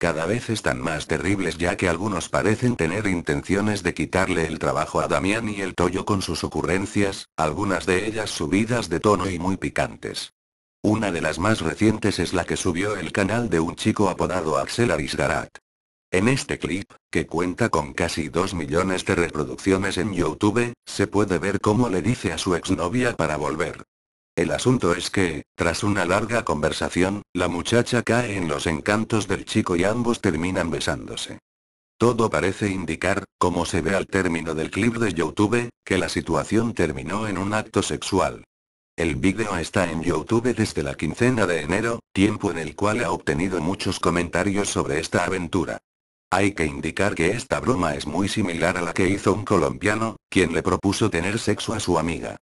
Cada vez están más terribles ya que algunos parecen tener intenciones de quitarle el trabajo a Damián y el Toyo con sus ocurrencias, algunas de ellas subidas de tono y muy picantes. Una de las más recientes es la que subió el canal de un chico apodado Axel Arisgarat. En este clip, que cuenta con casi 2 millones de reproducciones en YouTube, se puede ver cómo le dice a su exnovia para volver. El asunto es que, tras una larga conversación, la muchacha cae en los encantos del chico y ambos terminan besándose. Todo parece indicar, como se ve al término del clip de YouTube, que la situación terminó en un acto sexual. El vídeo está en YouTube desde la quincena de enero, tiempo en el cual ha obtenido muchos comentarios sobre esta aventura. Hay que indicar que esta broma es muy similar a la que hizo un colombiano, quien le propuso tener sexo a su amiga.